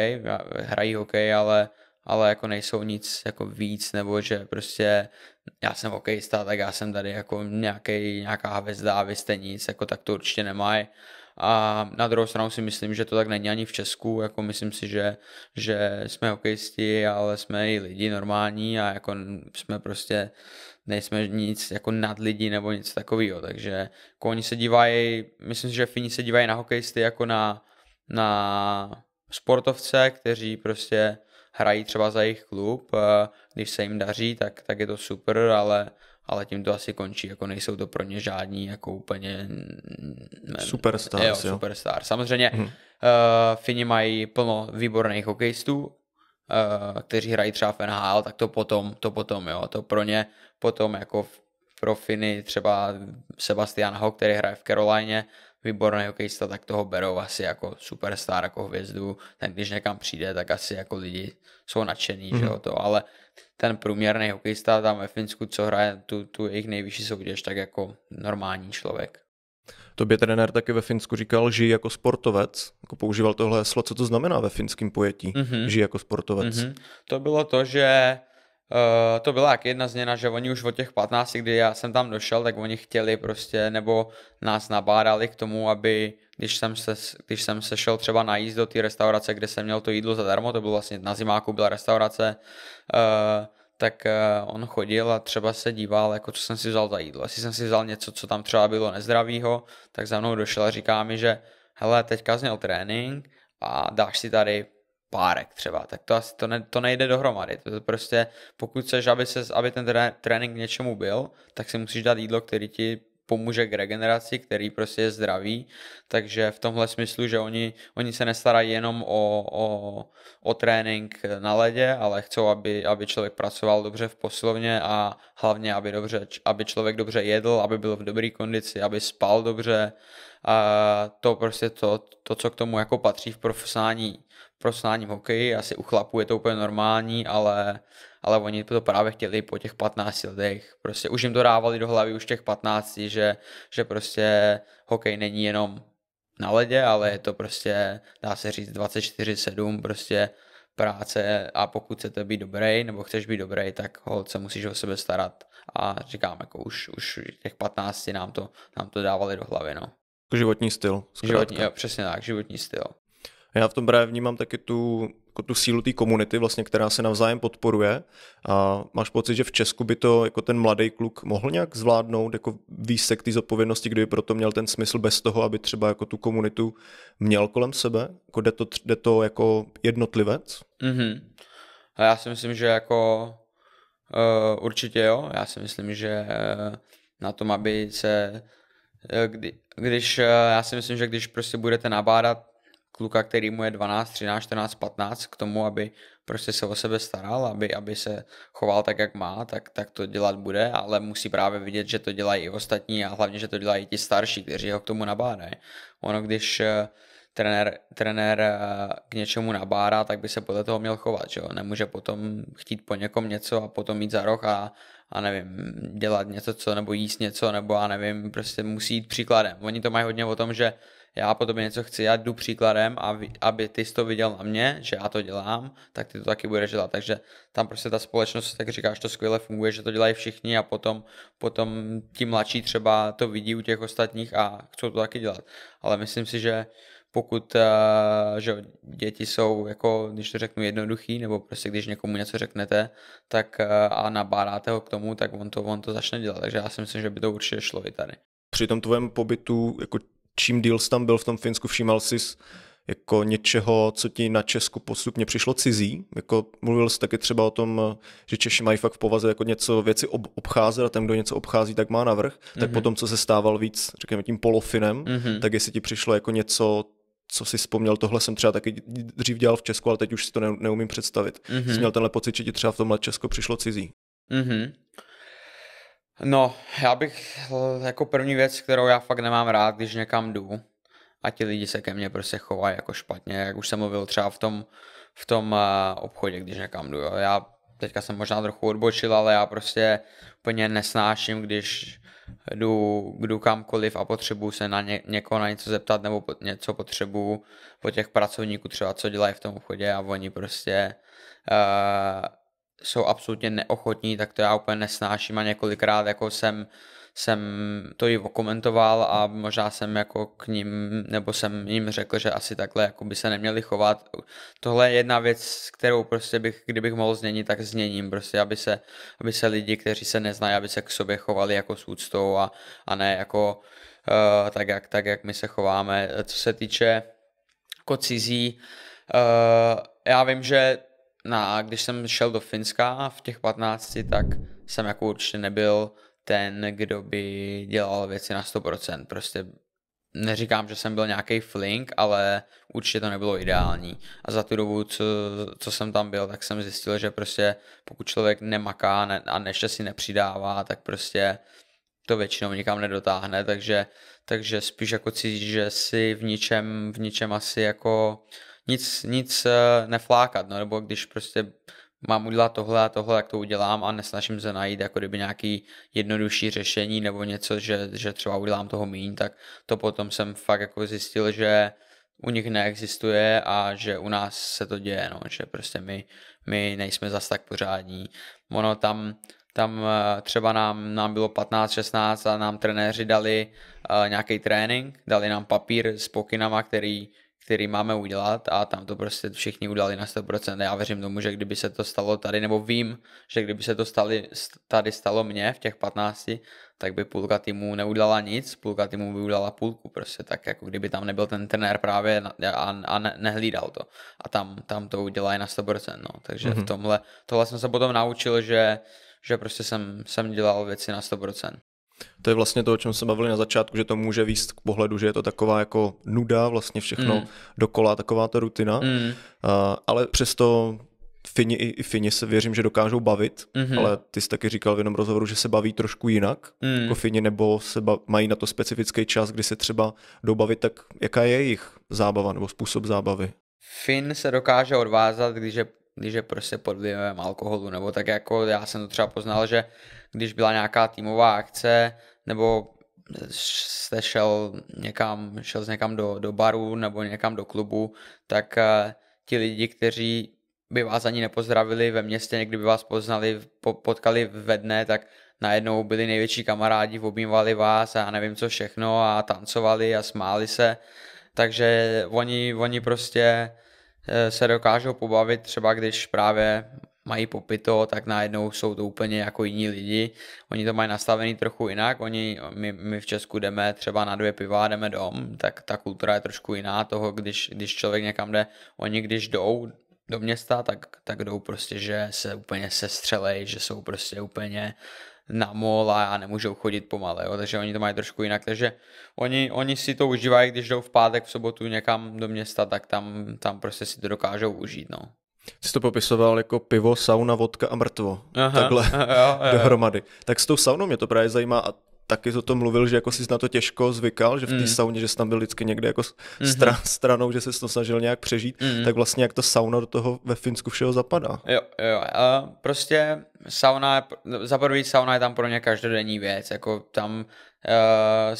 hrají hokej, ale ale jako nejsou nic jako víc, nebo že prostě já jsem hokejista, tak já jsem tady jako nějaký, nějaká hvězda a vy jste nic, jako tak to určitě nemají. A na druhou stranu si myslím, že to tak není ani v Česku, jako myslím si, že, že jsme hokejisti, ale jsme i lidi normální a jako jsme prostě nejsme nic jako nad lidi nebo nic takového, takže jako oni se dívají, myslím si, že Fini se dívají na hokejisty jako na, na sportovce, kteří prostě hrají třeba za jejich klub, když se jim daří, tak, tak je to super, ale ale tím to asi končí, jako nejsou to pro ně žádní jako úplně superstars, jo, jo. superstar. Samozřejmě hmm. uh, Fini mají plno výborných hokejistů, uh, kteří hrají třeba v NHL, tak to potom, to potom, jo, to pro ně potom jako pro Finy třeba Sebastian Ho, který hraje v Karolajně, výborný hokejista, tak toho berou asi jako superstar, jako hvězdu. Ten, když někam přijde, tak asi jako lidi jsou nadšený, mm-hmm. že mhm. jo, to, ale ten průměrný hokejista tam ve Finsku, co hraje tu, tu jejich nejvyšší soutěž, tak jako normální člověk. Tobě trenér taky ve Finsku říkal, žij jako sportovec. Jako používal tohle slovo, co to znamená ve finském pojetí, mm-hmm. žij jako sportovec. Mm-hmm. To bylo to, že Uh, to byla jak jedna změna, že oni už od těch 15, kdy já jsem tam došel, tak oni chtěli prostě, nebo nás nabádali k tomu, aby když jsem se, když jsem se šel třeba najíst do té restaurace, kde jsem měl to jídlo zadarmo, to bylo vlastně na zimáku byla restaurace, uh, tak uh, on chodil a třeba se díval, jako co jsem si vzal za jídlo. Asi jsem si vzal něco, co tam třeba bylo nezdravýho, tak za mnou došel a říká mi, že hele, teďka zněl trénink a dáš si tady párek třeba, tak to asi to, ne, to nejde dohromady. To je prostě, pokud chceš, aby, se, aby ten trénink něčemu byl, tak si musíš dát jídlo, který ti pomůže k regeneraci, který prostě je zdravý, takže v tomhle smyslu, že oni, oni se nestarají jenom o, o, o trénink na ledě, ale chcou, aby, aby člověk pracoval dobře v posilovně a hlavně, aby, dobře, aby člověk dobře jedl, aby byl v dobré kondici, aby spal dobře a to prostě to, to, co k tomu jako patří v profesionální, profesionálním hokeji, asi u chlapů je to úplně normální, ale ale oni to právě chtěli po těch 15 letech. Prostě už jim to dávali do hlavy už těch 15, že, že prostě hokej není jenom na ledě, ale je to prostě, dá se říct, 24-7 prostě práce a pokud chcete být dobrý nebo chceš být dobrý, tak holce se musíš o sebe starat a říkám, jako už, už těch 15 nám to, nám to dávali do hlavy, no. Jako životní styl. Zkrátka. Životní, jo, přesně tak, životní styl. Já v tom právě vnímám taky tu, jako tu sílu té komunity, vlastně, která se navzájem podporuje. A máš pocit, že v Česku by to jako ten mladý kluk mohl nějak zvládnout, jako výsek té zodpovědnosti, kdyby proto měl ten smysl bez toho, aby třeba jako tu komunitu měl kolem sebe? Jako jde, to, jde to jako jednotlivec? Mm-hmm. A já si myslím, že jako uh, určitě jo. Já si myslím, že uh, na tom, aby se eh, kdy, když, já si myslím, že když prostě budete nabádat kluka, který mu je 12, 13, 14, 15 k tomu, aby prostě se o sebe staral, aby, aby se choval tak, jak má, tak, tak to dělat bude, ale musí právě vidět, že to dělají i ostatní a hlavně, že to dělají i ti starší, kteří ho k tomu nabádají. Ono, když eh, trenér, trenér eh, k něčemu nabárá, tak by se podle toho měl chovat, že jo? Nemůže potom chtít po někom něco a potom mít za roh a, a nevím, dělat něco co, nebo jíst něco, nebo a nevím, prostě musí jít příkladem. Oni to mají hodně o tom, že já po tobě něco chci, já jdu příkladem, aby, aby ty jsi to viděl na mě, že já to dělám, tak ty to taky budeš dělat. Takže tam prostě ta společnost, tak říkáš, to skvěle funguje, že to dělají všichni a potom, potom ti mladší třeba to vidí u těch ostatních a chcou to taky dělat. Ale myslím si, že pokud eh, že děti jsou, jako, když to řeknu, jednoduchý, nebo prostě když někomu něco řeknete tak eh, a nabádáte ho k tomu, tak on to, on to začne dělat. Takže já si myslím, že by to určitě šlo i tady. Při tom tvém pobytu jako čím díl jsi tam byl v tom Finsku, všímal jsi jako něčeho, co ti na Česku postupně přišlo cizí. Jako mluvil jsi taky třeba o tom, že Češi mají fakt v povaze jako něco věci ob- obcházet a ten, kdo něco obchází, tak má navrh. Mm-hmm. Tak mhm. potom, co se stával víc, řekněme, tím polofinem, mm-hmm. tak jestli ti přišlo jako něco, co si vzpomněl, tohle jsem třeba taky dřív dělal v Česku, ale teď už si to ne- neumím představit. Mm-hmm. Jsi měl tenhle pocit, že ti třeba v tomhle Česko přišlo cizí. Mm-hmm. No, já bych eh, jako první věc, kterou já fakt nemám rád, když někam jdu a ti lidi se ke mně prostě chovají jako špatně, jak už jsem mluvil třeba v tom, v tom eh, obchodě, když někam jdu. Jo. Já teďka jsem možná trochu odbočil, ale já prostě úplně nesnáším, když jdu, jdu kamkoliv a potřebuju se na ně, někoho na něco zeptat nebo po, něco potřebuju po těch pracovníků třeba, co dělají v tom obchodě a oni prostě uh, jsou absolutně neochotní, tak to já úplně nesnáším a několikrát jako jsem, jsem to i komentoval a možná jsem jako k ním, nebo jsem jim řekl, že asi takhle jako by se neměli chovat. Tohle je jedna věc, kterou prostě bych, kdybych mohl změnit, tak změním prostě, aby se, aby se lidi, kteří se neznají, aby se k sobě chovali jako s úctou a, a ne jako uh, tak, jak, tak, jak my se chováme. Co se týče jako cizí, uh, já vím, že No a když jsem šel do Finska v těch 15, tak jsem jako určitě nebyl ten, kdo by dělal věci na 100%. Prostě neříkám, že jsem byl nějaký flink, ale určitě to nebylo ideální. A za tu dobu, co, co jsem tam byl, tak jsem zjistil, že prostě pokud člověk nemaká ne, a neště si nepřidává, tak prostě to většinou nikam nedotáhne, takže, takže spíš jako cítíš, že si v ničem, v ničem asi jako nic, nic eh, neflákat, no, nebo když prostě mám udělat tohle a tohle, jak to udělám a nesnažím se najít jako kdyby nějaký jednodušší řešení nebo něco, že, že třeba udělám toho míň, tak to potom jsem fakt jako zjistil, že u nich neexistuje a že u nás se to děje, no, že prostě my, my nejsme zas tak pořádní. Ono tam, tam eh, třeba nám, nám bylo 15-16 a nám trenéři dali uh, nějaký trénink, dali nám papír s pokynama, který který máme udělat a tam to prostě všichni udělali na 100%. Já věřím tomu, že kdyby se to stalo tady, nebo vím, že kdyby se to stali, tady stalo mně v těch 15, tak by půlka týmu neudělala nic, půlka týmu by udělala půlku prostě, tak jako kdyby tam nebyl ten trenér právě a, a ne, nehlídal to. A tam, tam to udělají na 100%, no. Takže mm-hmm. v mhm. tomhle, tohle jsem se potom naučil, že že prostě jsem, jsem dělal věci na 100%. To je vlastně to, o čem se bavili na začátku, že to může výst k pohledu, že je to taková jako nuda, vlastně všechno mm. dokola, taková ta rutina, mm. uh, ale přesto Fini i Fini se věřím, že dokážou bavit, mm-hmm. ale ty jsi taky říkal v jednom rozhovoru, že se baví trošku jinak mm. jako Fini, nebo se bav, mají na to specifický čas, kdy se třeba jdou bavit, tak jaká je jejich zábava nebo způsob zábavy? Fin se dokáže odvázat, když je, když je prostě pod vlivem alkoholu, nebo tak jako já jsem to třeba poznal, že když byla nějaká týmová akce, nebo jste šel někam, šel z někam do, do baru nebo někam do klubu, tak eh, ti lidi, kteří by vás ani nepozdravili ve městě, někdy by vás poznali, po, potkali ve dne, tak najednou byli největší kamarádi, obývali vás a já nevím co všechno a tancovali a smáli se. Takže oni, oni prostě eh, se dokážou pobavit třeba když právě mají popito, tak najednou jsou to úplně jako jiní lidi. Oni to mají nastavený trochu jinak, oni, my, my v Česku jdeme třeba na dvě piva, jdeme dom, tak ta kultura je trošku jiná toho, když, když člověk někam jde, oni když jdou do města, tak, tak jdou prostě, že se úplně sestřelej, že jsou prostě úplně na mol a nemůžou chodit pomale, jo, takže oni to mají trošku jinak, takže oni, oni si to užívají, když jdou v pátek, v sobotu někam do města, tak tam, tam prostě si to dokážou užít, no jsi to popisoval jako pivo, sauna, vodka a mrtvo. Aha, Takhle aha, jo, jo, dohromady. Tak s tou saunou mě to právě zajímá a taky o tom mluvil, že jako jsi na to těžko zvykal, že v té mm. sauně, že jsi tam byl vždycky někde jako mhm. stran, mm-hmm. stranou, že se to snažil nějak přežít, mm. tak vlastně jak to sauna do toho ve Finsku všeho zapadá. Jo, jo, uh, prostě sauna, za prvý sauna je tam pro ně každodenní věc, jako tam uh,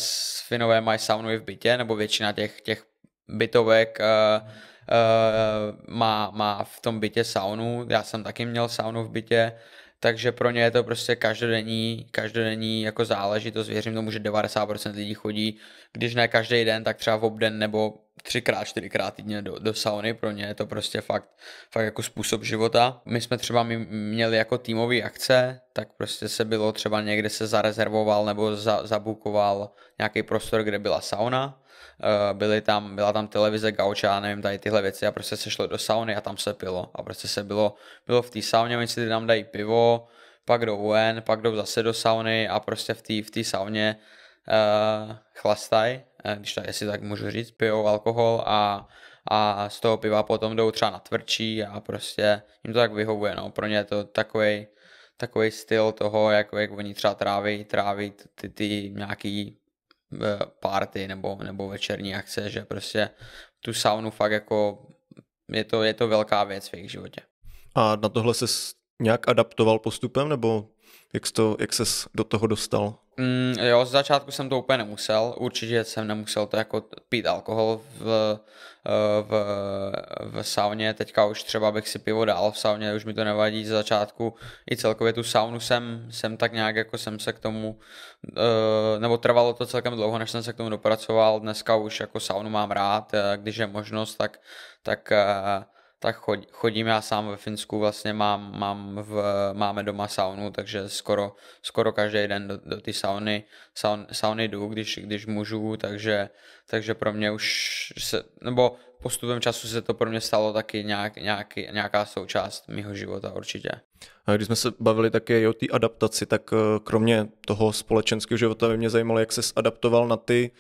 Finové mají saunu i v bytě, nebo většina těch, těch bytovek uh, uh, má, má v tom bytě saunu, já jsem taky měl saunu v bytě, takže pro ně je to prostě každodenní, každodenní jako záležitost, věřím tomu, že 90% lidí chodí, když ne každý den, tak třeba v obden nebo třikrát, čtyřikrát týdně do, do sauny, pro ně je to prostě fakt, fakt jako způsob života. My jsme třeba měli jako týmový akce, tak prostě se bylo třeba někde se zarezervoval nebo za, zabukoval nějaký prostor, kde byla sauna, eh, byly tam, byla tam televize, gauča, nevím, tady tyhle věci a prostě se šlo do sauny a tam se pilo a prostě se bylo, bylo v té sauně, oni si tam dají pivo, pak do UN pak jdou zase do sauny a prostě v té v sauně uh, eh, chlastaj Eh, když to jestli tak můžu říct, pijou alkohol a, a z toho piva potom jdou třeba na tvrdší a prostě jim to tak vyhovuje, no. Pro ně je to takový takový styl toho, jak, jak oni třeba tráví, tráví ty, ty nějaký eh, party nebo, nebo večerní akce, že prostě tu saunu fakt jako je to, je to velká věc v jejich životě. A na tohle se nějak adaptoval postupem, nebo jak, to, jak ses do toho dostal? Mm, jo, z začátku jsem to úplně nemusel, určitě jsem nemusel to jako pít alkohol v, eh, v, v sauně, teďka už třeba bych si pivo dal v sauně, už mi to nevadí z začátku, i celkově tu saunu jsem, jsem tak nějak jako jsem se k tomu, eh, nebo trvalo to celkem dlouho, než jsem se k tomu dopracoval, dneska už jako saunu mám rád, eh, když je možnost, tak, tak tak chodím já sám ve Finsku, vlastně mám, mám v, máme doma saunu, takže skoro, skoro každý den do, do ty sauny, saun, sauny jdu, když, když můžu, takže, takže pro mě už se, nebo postupem času se to pro mě stalo taky nějak, nějaký, nějaká součást mého života určitě. A když jsme se bavili také o té adaptaci, tak eh, kromě toho společenského života by mě zajímalo, jak se adaptoval na ty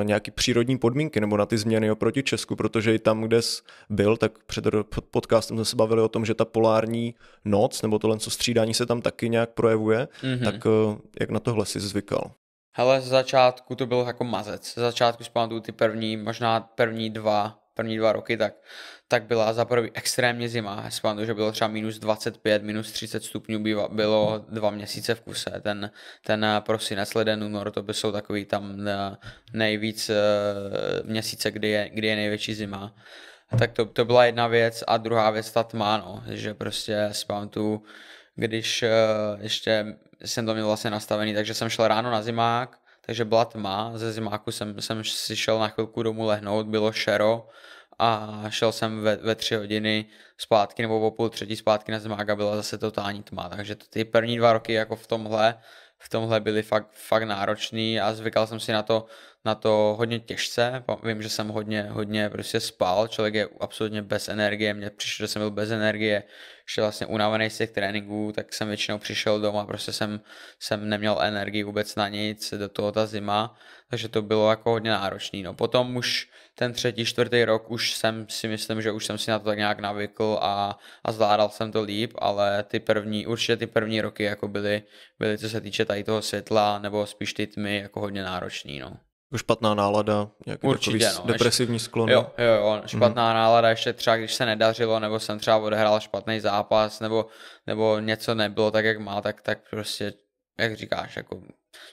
eh, nějaké přírodní podmínky nebo na ty změny oproti Česku, protože i tam, kde jsi byl, tak před podcastem jsme se bavili o tom, že ta polární noc nebo tohle co střídání se tam taky nějak projevuje, mm-hmm. tak eh, jak na tohle jsi zvykal? Hele, z začátku to byl jako mazec. Z začátku si pamatuju ty první, možná první dva první dva roky, tak, tak byla za prvý extrémně zima. Já že bylo třeba minus 25, minus 30 stupňů bylo dva měsíce v kuse. Ten, ten eh, prosinec, leden, únor, to by jsou takový tam eh, nejvíc eh, měsíce, kdy je, kdy je největší zima. Tak to, to byla jedna věc a druhá věc ta tma, no, že prostě si když ještě jsem to měl vlastně nastavený, takže jsem šel ráno na zimák, takže byla tma, ze zimáku jsem, jsem si šel na chvilku domů lehnout, bylo šero a šel jsem ve, ve tři hodiny zpátky nebo o půl třetí zpátky na zimák a byla zase totální tma, takže ty první dva roky jako v tomhle v tomhle byly fakt, fakt náročný a zvykal jsem si na to na to hodně těžce. Vím, že jsem hodně, hodně prostě spal, člověk je absolutně bez energie, mně přišlo, že jsem byl bez energie, že vlastně unavený z těch tréninků, tak jsem většinou přišel doma, prostě jsem, jsem neměl energii vůbec na nic, do toho ta zima, takže to bylo jako hodně náročný. No potom už ten třetí, čtvrtý rok už jsem si myslím, že už jsem si na to tak nějak navykl a, a zvládal jsem to líp, ale ty první, určitě ty první roky jako byly, byly co se týče tady toho světla, nebo spíš ty tmy, jako hodně náročný, no. Špatná nálada, nějaký Určitě, no, depresivní sklon. Jo, jo, jo, mhm. špatná mm-hmm. nálada, ještě třeba když se nedařilo, nebo jsem třeba odehrál špatný zápas, nebo, nebo něco nebylo tak, jak má, tak, tak prostě, jak říkáš, jako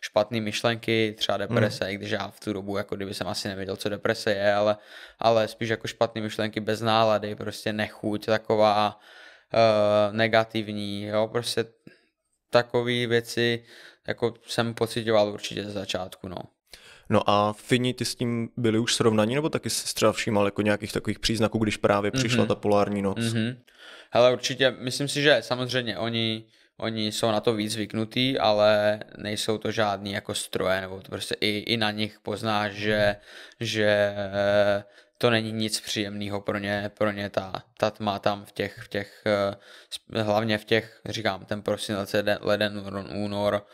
špatné myšlenky, třeba mhm. deprese, mm. i když já v tu dobu, jako kdyby jsem asi nevěděl, co deprese je, ale, ale spíš jako špatné myšlenky bez nálady, prostě nechuť taková uh, negativní, jo, prostě takové věci, jako jsem pocitoval určitě ze začátku, no. No a Fini, ty s tím byli už srovnaní, nebo taky jsi třeba všímal jako nějakých takových příznaků, když právě mhm. přišla mm-hmm. ta polární noc? Mm-hmm. Hele, určitě, myslím si, že samozřejmě oni, oni jsou na to víc zvyknutí, ale nejsou to žádný jako stroje, nebo to prostě i, i na nich poznáš, že, že to není nic příjemného pro ně, pro ně ta, ta tma tam v těch, v těch, eh, hlavně v těch, říkám, ten prosinec, leden, únor,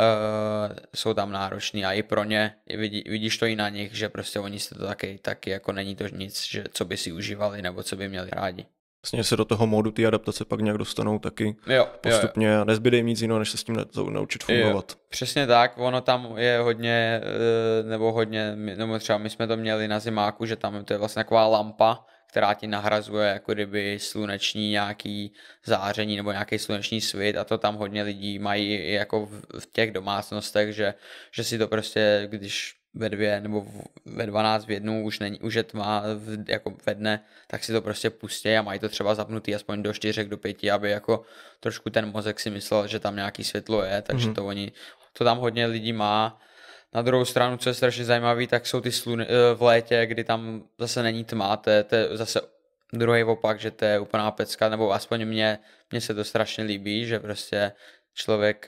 eh, jsou tam nároční a i pro ně, vidí, vidíš to i na nich, že prostě oni se to taky, taky jako není to nic, že, co by si užívali nebo co by měli rádi vlastně se do toho modu ty adaptace pak nějak dostanou taky jo, postupně jo, jo. a nezbyde jim nic jiného, než se s tím naučit fungovat. Jo, přesně tak, ono tam je hodně, eh, nebo hodně, nebo třeba my jsme to měli na zimáku, že tam to je vlastně taková lampa, která ti nahrazuje jako kdyby sluneční nějaký záření nebo nějaký sluneční svit a to tam hodně lidí mají jako v těch domácnostech, že, že si to prostě, když ve dvě nebo ve dvanáct v jednu už, není, už je tma v, jako ve dne, tak si to prostě pustí a mají to třeba zapnutý aspoň do čtyřek, do pěti aby jako trošku ten mozek si myslel, že tam nějaký světlo je, takže mm-hmm. to oni, to tam hodně lidí má. Na druhou stranu, co je strašně zajímavé, tak jsou ty sluny eh, v létě, kdy tam zase není tma, to je, to je zase druhý opak, že to je úplná pecka, nebo aspoň mě, mně se to strašně líbí, že prostě člověk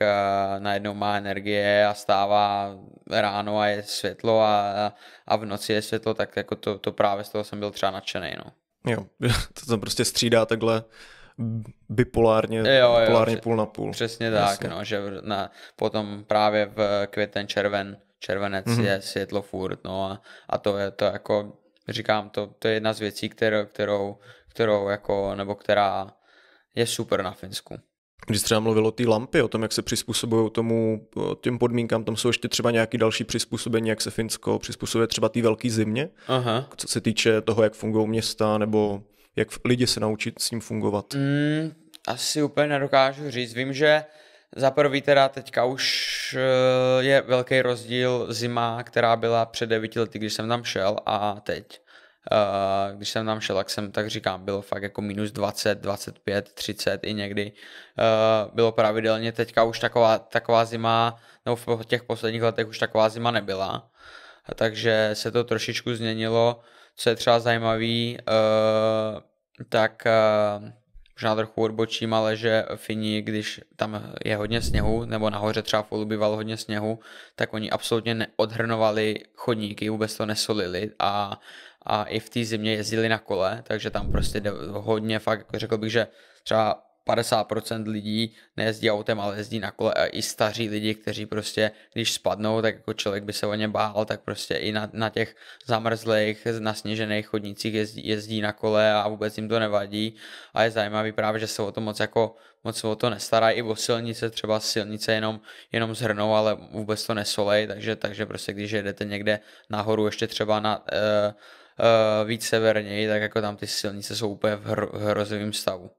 najednou má energie a stává ráno a je světlo a, a v noci je světlo, tak jako to, to právě z toho jsem byl třeba nadšený. No. Jo, [laughs] to se prostě střídá takhle bipolárně, jo, jo, bipolárně jo, půl na půl. Přesně tak, no, že na, potom právě v květen, červen, červenec mm-hmm. je světlo furt, no a, a to je to jako, říkám, to, to je jedna z věcí, kterou, kterou, kterou jako, nebo která je super na Finsku když třeba mluvil o té lampy, o tom, jak se přizpůsobují tomu těm podmínkám, tam jsou ještě třeba nějaký další přizpůsobení, jak se Finsko přizpůsobuje třeba té velké zimě, Aha. co se týče toho, jak fungují města, nebo jak lidi se naučit s ním fungovat. Mm, asi úplně nedokážu říct. Vím, že za prvý teda teďka už eh, je velký rozdíl zima, která byla před devíti lety, když jsem tam šel a teď. Eh, když jsem tam šel, tak jsem, tak říkám, bylo fakt jako minus 20, 25, 30 i někdy. Eh, bylo pravidelně, teďka už taková, taková zima, nebo v těch posledních letech už taková zima nebyla. Takže se to trošičku změnilo. Co je třeba zajímavý, eh, tak tak možná trochu odbočím, ale že Fini, když tam je hodně sněhu, nebo nahoře třeba v bývalo hodně sněhu, tak oni absolutně neodhrnovali chodníky, vůbec to nesolili a a i v té zimě jezdili na kole, takže tam prostě hodně fakt, jako řekl bych, že třeba 50% lidí nejezdí autem, ale jezdí na kole a i staří lidi, kteří prostě, když spadnou, tak jako člověk by se o ně bál, tak prostě i na, na těch zamrzlých, nasněžených chodnicích jezdí, jezdí na kole a vůbec jim to nevadí a je zajímavý právě, že se o to moc jako moc o to nestarají, i o silnice třeba silnice jenom, jenom zhrnou, ale vůbec to nesolej, takže, takže prostě když jedete někde nahoru ještě třeba na uh, uh, víc severněji, tak jako tam ty silnice jsou úplně v hro, hrozivém stavu.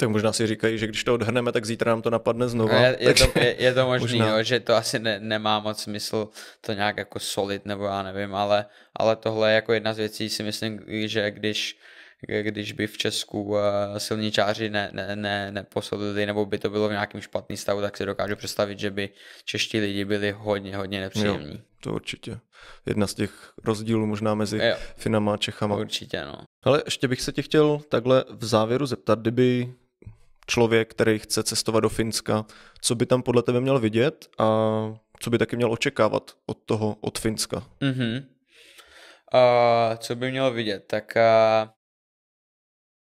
Tak možná si říkají, že když to odhrneme, tak zítra nám to napadne znovu. Je, je, to, je, je to možný, možná. jo, že to asi ne, nemá moc smysl to nějak jako solid, nebo já nevím, ale, ale tohle je jako jedna z věcí, si myslím, že když když by v Česku eh, silničáři ne, ne, ne, neposolili, nebo by to bylo v nějakém špatném stavu, tak si dokážu představit, že by čeští lidi byli hodně, hodně nepříjemní. Jo, to určitě. Jedna z těch rozdílů možná mezi jo, Finama a Čechama. Určitě, no. Ale ještě bych se tě chtěl takhle v závěru zeptat, kdyby člověk, který chce cestovat do Finska, co by tam podle tebe měl vidět a co by taky měl očekávat od toho, od Finska? Mm-hmm. Uh, co by měl vidět? Tak uh,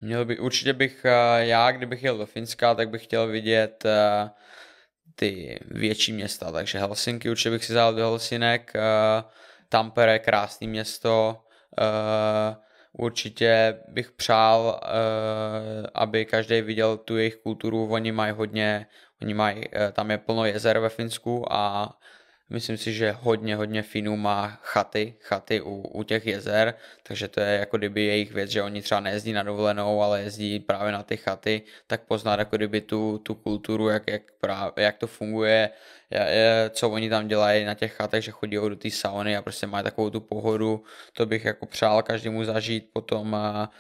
Měl by, určitě bych eh, já, kdybych jel do Finska, tak bych chtěl vidět eh, ty větší města, takže Helsinky určitě bych si zál do Helsinek, eh, Tampere, krásné město, určitě bych přál, aby každý viděl tu jejich kulturu, oni mají hodně, oni mají, tam je plno jezer ve Finsku a Myslím si, že hodně, hodně Finů má chaty, chaty u, u těch jezer, takže to je jako kdyby jejich věc, že oni třeba nejezdí na dovolenou, ale jezdí právě na ty chaty, tak poznat jako kdyby tu, tu kulturu, jak, jak, právě, jak to funguje, co oni tam dělají na těch chatech, že chodí do té sauny a prostě mají takovou tu pohodu, to bych jako přál každému zažít potom. a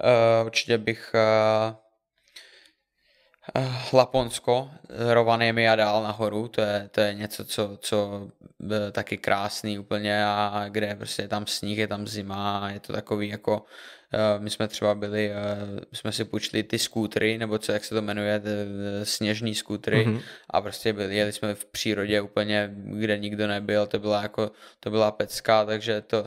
eh, eh, určitě bych A, eh, Eh, Laponsko, eh, Rovaniemi a dál nahoru, to je, to je něco, co, co byl eh, taky krásný úplně a kde prostě je tam sníh, je tam zima, je to takový jako, my jsme třeba byli, jsme si půjčili ty skútry, nebo co, jak se to jmenuje, sněžní skútry mm-hmm. a prostě byli, jeli jsme v přírodě úplně, kde nikdo nebyl, to byla jako, to byla pecka, takže to,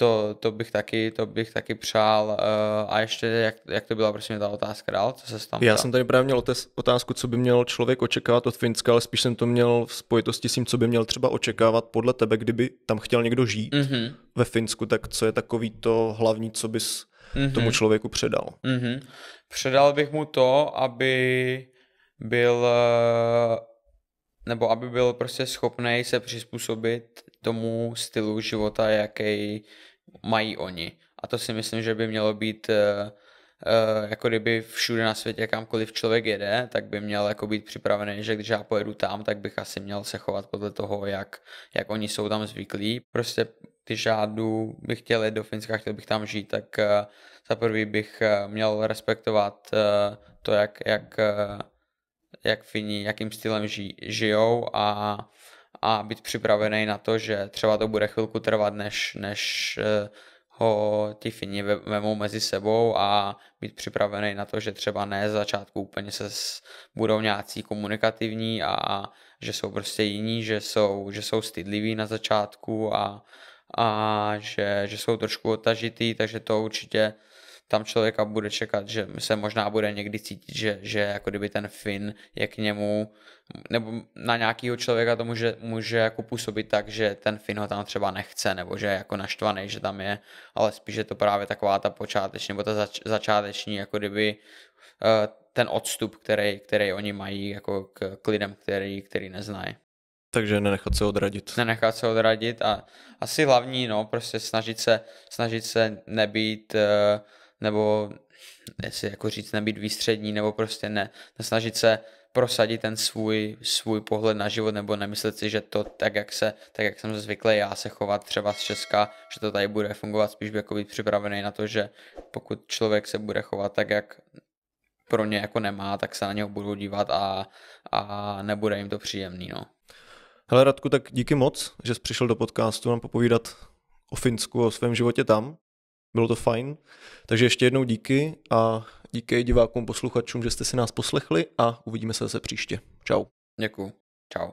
to, to, bych taky, to bych taky přál. Eh, a ještě, jak, jak to byla prosím ta otázka dál, co se tam Já jsem tady právě měl otázku, co by měl člověk očekávat od Finska, ale spíš jsem to měl v spojitosti s tím, co by měl třeba očekávat podle tebe, kdyby tam chtěl někdo žít mm-hmm. ve Finsku, tak co je takový to hlavní, co bys mm-hmm. tomu člověku předal? Mm-hmm. Předal bych mu to, aby byl eh, nebo aby byl prostě schopný se přizpůsobit tomu stylu života, jaký mají oni. A to si myslím, že by mělo být eh, eh, jako kdyby všude na světě, kamkoliv člověk jede, tak by měl jako být připravený, že když já pojedu tam, tak bych asi měl se chovat podle toho, jak, jak oni jsou tam zvyklí. Prostě když já jdu, bych chtěl jít do Finska, chtěl bych tam žít, tak eh, za prvý bych měl respektovat to, jak, jak, jak Fini, jakým stylem žij, žijou a a být připravený na to, že třeba to bude chvilku trvat, než, než eh, ho ty Fini vemou mezi sebou a být připravený na to, že třeba ne z začátku úplně se s, budou nějací komunikativní a že jsou prostě jiní, že jsou, že jsou stydliví na začátku a, a že, že jsou trošku otažitý, takže to určitě tam člověka bude čekat, že se možná bude někdy cítit, že, že jako kdyby ten fin je k němu, nebo na nějakého člověka to může, může jako působit tak, že ten fin ho tam třeba nechce, nebo že je jako naštvaný, že tam je, ale spíš je to právě taková ta počáteční, nebo ta zač, začáteční, jako kdyby eh, ten odstup, který, který oni mají jako k, k lidem, který, který neznají. Takže nenechat se odradit. Nenechat se odradit a asi hlavní, no, prostě snažit se, snažit se nebýt uh, nebo jestli jako říct nebýt výstřední, nebo prostě ne, nesnažit se prosadit ten svůj, svůj pohled na život nebo nemyslet si, že to tak, jak, se, tak, jak jsem se zvyklý já se chovat třeba z Česka, že to tady bude fungovat, spíš by jako být připravený na to, že pokud člověk se bude chovat tak, jak pro ně jako nemá, tak se na něho budou dívat a, a nebude jim to příjemný. No. Hele Radku, tak díky moc, že jsi přišel do podcastu nám popovídat o Finsku, o svém životě tam. Bylo to fajn. Takže ještě jednou díky a díky divákům, posluchačům, že jste si nás poslechli a uvidíme se zase příště. Čau. Děkuji. Čau.